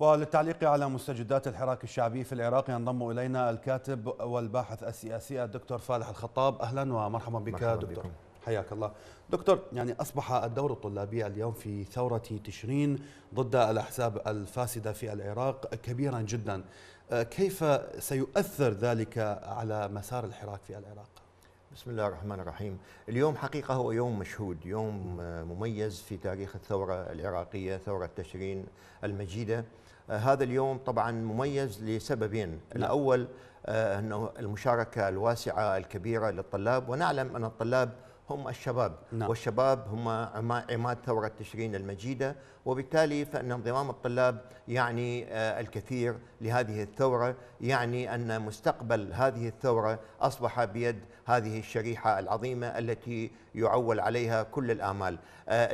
وللتعليق على مستجدات الحراك الشعبي في العراق ينضم الينا الكاتب والباحث السياسي الدكتور فالح الخطاب اهلا ومرحبا بك مرحبا دكتور بكم. حياك الله دكتور يعني أصبح الدور الطلابي اليوم في ثورة تشرين ضد الأحزاب الفاسدة في العراق كبيرا جدا أه، كيف سيؤثر ذلك على مسار الحراك في العراق؟ بسم الله الرحمن الرحيم اليوم حقيقة هو يوم مشهود يوم آه، مميز في تاريخ الثورة العراقية ثورة تشرين المجيدة آه، هذا اليوم طبعا مميز لسببين نعم. الأول آه، أنه المشاركة الواسعة الكبيرة للطلاب ونعلم أن الطلاب هم الشباب نعم. والشباب هم عماد ثورة تشرين المجيدة وبالتالي فإن انضمام الطلاب يعني آه، الكثير لهذه الثورة يعني أن مستقبل هذه الثورة أصبح بيد هذه الشريحة العظيمة التي يعول عليها كل الآمال آه،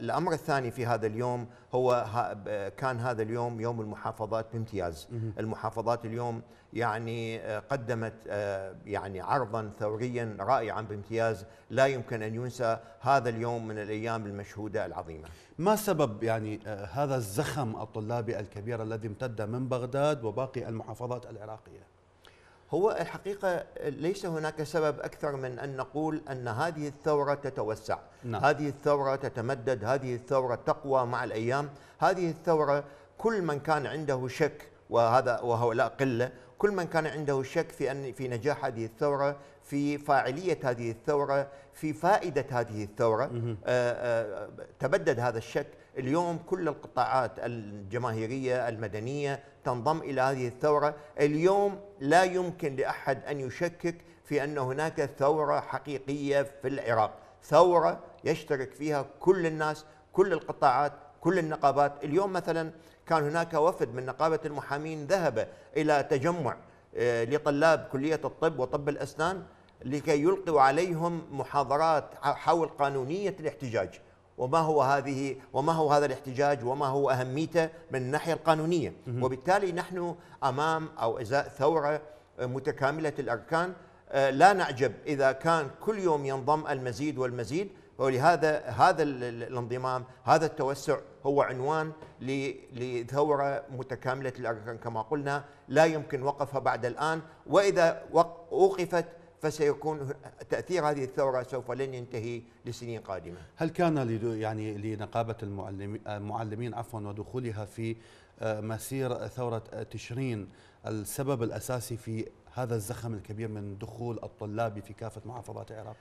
الأمر الثاني في هذا اليوم هو آه، كان هذا اليوم يوم المحافظات بامتياز المحافظات اليوم يعني آه، قدمت يعني عرضا ثوريا رائعا بامتياز لا يمكن أن ينسى هذا اليوم من الأيام المشهودة العظيمة ما سبب يعني هذا الزخم الطلابي الكبير الذي امتد من بغداد وباقي المحافظات العراقية هو الحقيقة ليس هناك سبب أكثر من أن نقول أن هذه الثورة تتوسع نعم. هذه الثورة تتمدد هذه الثورة تقوى مع الأيام هذه الثورة كل من كان عنده شك وهذا وهؤلاء قلة كل من كان عنده شك في أن في نجاح هذه الثورة في فاعلية هذه الثورة في فائدة هذه الثورة آآ آآ آه، آه، تبدد هذا الشك اليوم كل القطاعات الجماهيرية المدنية تنضم إلى هذه الثورة اليوم لا يمكن لأحد أن يشكك في أن هناك ثورة حقيقية في العراق ثورة يشترك فيها كل الناس كل القطاعات كل النقابات اليوم مثلا كان هناك وفد من نقابة المحامين ذهب إلى تجمع آه، لطلاب كلية الطب وطب الأسنان لكي يلقوا عليهم محاضرات حول قانونية الاحتجاج وما هو هذه وما هو هذا الاحتجاج وما هو اهميته من الناحيه القانونيه وبالتالي نحن امام او ازاء ثوره متكامله الاركان آه، لا نعجب اذا كان كل يوم ينضم المزيد والمزيد ولهذا هذا الانضمام هذا التوسع هو عنوان لثوره متكامله الاركان كما قلنا لا يمكن وقفها بعد الان واذا اوقفت فسيكون تاثير هذه الثوره سوف لن ينتهي لسنين قادمه. هل كان يعني لنقابه المعلمين عفوا ودخولها في آه، مسير ثوره تشرين السبب الاساسي في هذا الزخم الكبير من دخول الطلاب في كافه محافظات العراق؟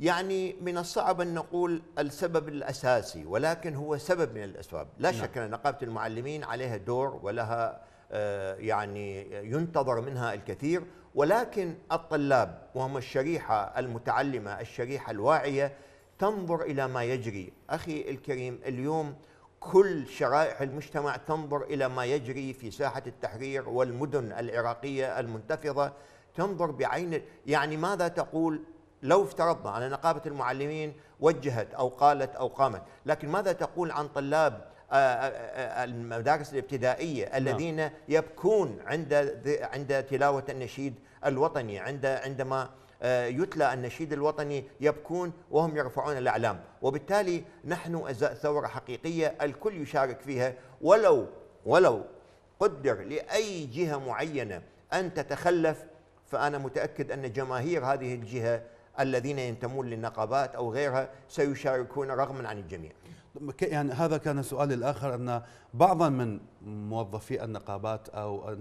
يعني من الصعب ان نقول السبب الاساسي ولكن هو سبب من الاسباب، لا نعم. شك ان نقابه المعلمين عليها دور ولها آه، يعني ينتظر منها الكثير ولكن الطلاب وهم الشريحة المتعلمة الشريحة الواعية تنظر إلى ما يجري أخي الكريم اليوم كل شرائح المجتمع تنظر إلى ما يجري في ساحة التحرير والمدن العراقية المنتفضة تنظر بعين يعني ماذا تقول لو افترضنا أن نقابة المعلمين وجهت أو قالت أو قامت لكن ماذا تقول عن طلاب المدارس الابتدائيه نعم. الذين يبكون عند عند تلاوه النشيد الوطني عند عندما آه، يتلى النشيد الوطني يبكون وهم يرفعون الاعلام وبالتالي نحن ازاء ثوره حقيقيه الكل يشارك فيها ولو ولو قدر لاي جهه معينه ان تتخلف فانا متاكد ان جماهير هذه الجهه الذين ينتمون للنقابات او غيرها سيشاركون رغما عن الجميع يعني هذا كان سؤالي الاخر ان بعضا من موظفي النقابات او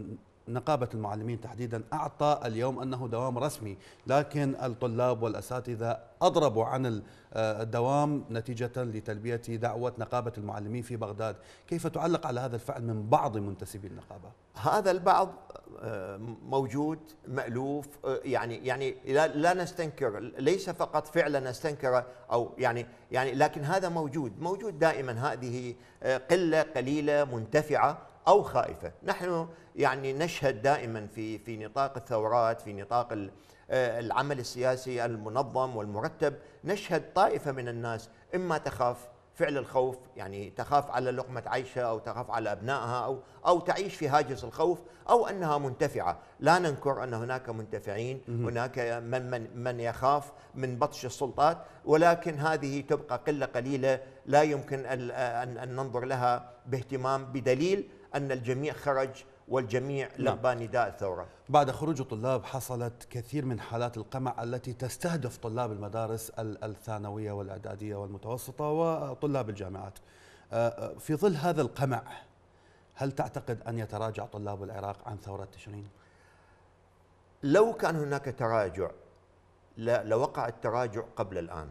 نقابة المعلمين تحديدا أعطى اليوم أنه دوام رسمي لكن الطلاب والأساتذة أضربوا عن آه، الدوام نتيجة لتلبية دعوة نقابة المعلمين في بغداد كيف تعلق على هذا الفعل من بعض منتسبي النقابة؟ هذا البعض آه، موجود مألوف آه، يعني يعني لا نستنكر ليس فقط فعلا نستنكر أو يعني يعني لكن هذا موجود موجود دائما هذه قلة قليلة منتفعة او خائفه، نحن يعني نشهد دائما في في نطاق الثورات، في نطاق آه، العمل السياسي المنظم والمرتب، نشهد طائفه من الناس اما تخاف فعل الخوف يعني تخاف على لقمة عيشها أو تخاف على أبنائها أو, أو تعيش في هاجس الخوف أو أنها منتفعة لا ننكر أن هناك منتفعين هناك من, من, من يخاف من بطش السلطات ولكن هذه تبقى قلة قليلة لا يمكن آه، أن ننظر لها باهتمام بدليل أن الجميع خرج والجميع نعم. لبى نداء الثورة بعد خروج الطلاب حصلت كثير من حالات القمع التي تستهدف طلاب المدارس الثانوية والإعدادية والمتوسطة وطلاب الجامعات أه، أه، في ظل هذا القمع هل تعتقد أن يتراجع طلاب العراق عن ثورة تشرين؟ لو كان هناك تراجع لوقع التراجع قبل الآن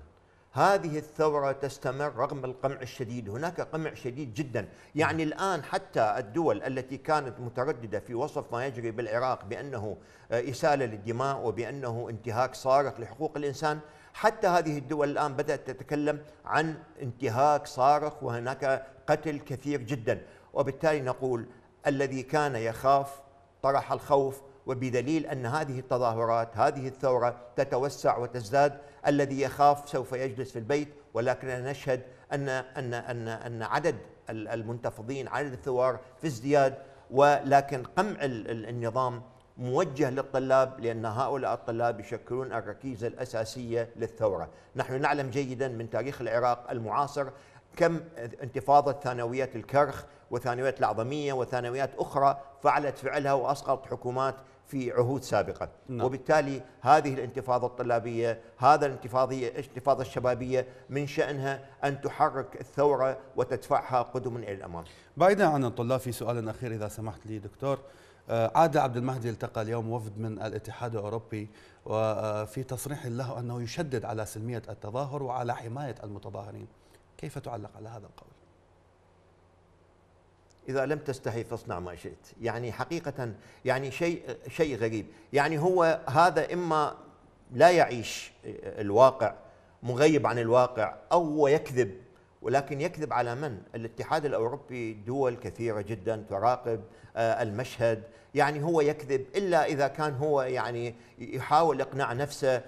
هذه الثورة تستمر رغم القمع الشديد هناك قمع شديد جدا يعني نعم. الآن حتى الدول التي كانت مترددة في وصف ما يجري بالعراق بأنه آه، إسالة للدماء وبأنه انتهاك صارخ لحقوق الإنسان حتى هذه الدول الآن بدأت تتكلم عن انتهاك صارخ وهناك قتل كثير جدا وبالتالي نقول الذي كان يخاف طرح الخوف وبدليل أن هذه التظاهرات هذه الثورة تتوسع وتزداد الذي يخاف سوف يجلس في البيت ولكننا نشهد أن, أن, أن, أن عدد المنتفضين عدد الثوار في ازدياد ولكن قمع النظام موجه للطلاب لأن هؤلاء الطلاب يشكلون الركيزة الأساسية للثورة نحن نعلم جيدا من تاريخ العراق المعاصر كم انتفاضة ثانويات الكرخ وثانويات الأعظمية وثانويات أخرى فعلت فعلها وأسقط حكومات في عهود سابقة نعم. وبالتالي هذه الانتفاضة الطلابية هذا الانتفاضية الانتفاضة الشبابية من شأنها أن تحرك الثورة وتدفعها قدما إلى الأمام بعيدا عن الطلاب في سؤال أخير إذا سمحت لي دكتور آه، عادل عبد المهدي التقى اليوم وفد من الاتحاد الأوروبي وفي آه، تصريح له أنه يشدد على سلمية التظاهر وعلى حماية المتظاهرين كيف تعلق على هذا القول؟ إذا لم تستحي فاصنع ما شئت يعني حقيقة يعني شيء شيء غريب يعني هو هذا إما لا يعيش الواقع مغيب عن الواقع أو يكذب ولكن يكذب على من؟ الاتحاد الأوروبي دول كثيرة جدا تراقب آه، المشهد يعني هو يكذب إلا إذا كان هو يعني يحاول إقناع نفسه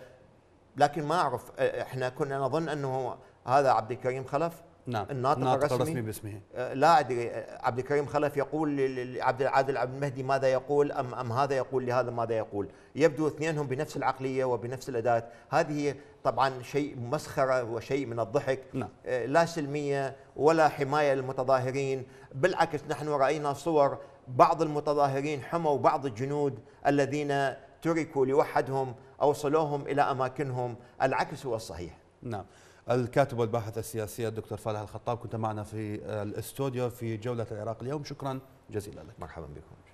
لكن ما أعرف آه، إحنا كنا نظن أنه هذا عبد الكريم خلف نعم الناطق, الناطق الرسمي, الرسمي باسمه آه، لا ادري آه، عبد الكريم خلف يقول لعبد العادل عبد المهدي ماذا يقول ام ام هذا يقول لهذا ماذا يقول يبدو اثنينهم بنفس العقليه وبنفس الاداه هذه طبعا شيء مسخره وشيء من الضحك نعم. آه، لا سلميه ولا حمايه للمتظاهرين بالعكس نحن راينا صور بعض المتظاهرين حموا بعض الجنود الذين تركوا لوحدهم اوصلوهم الى اماكنهم العكس هو الصحيح نعم الكاتب والباحث السياسي الدكتور فالح الخطاب كنت معنا في آه، الاستوديو في جولة العراق اليوم شكرا جزيلا لك مرحبا بكم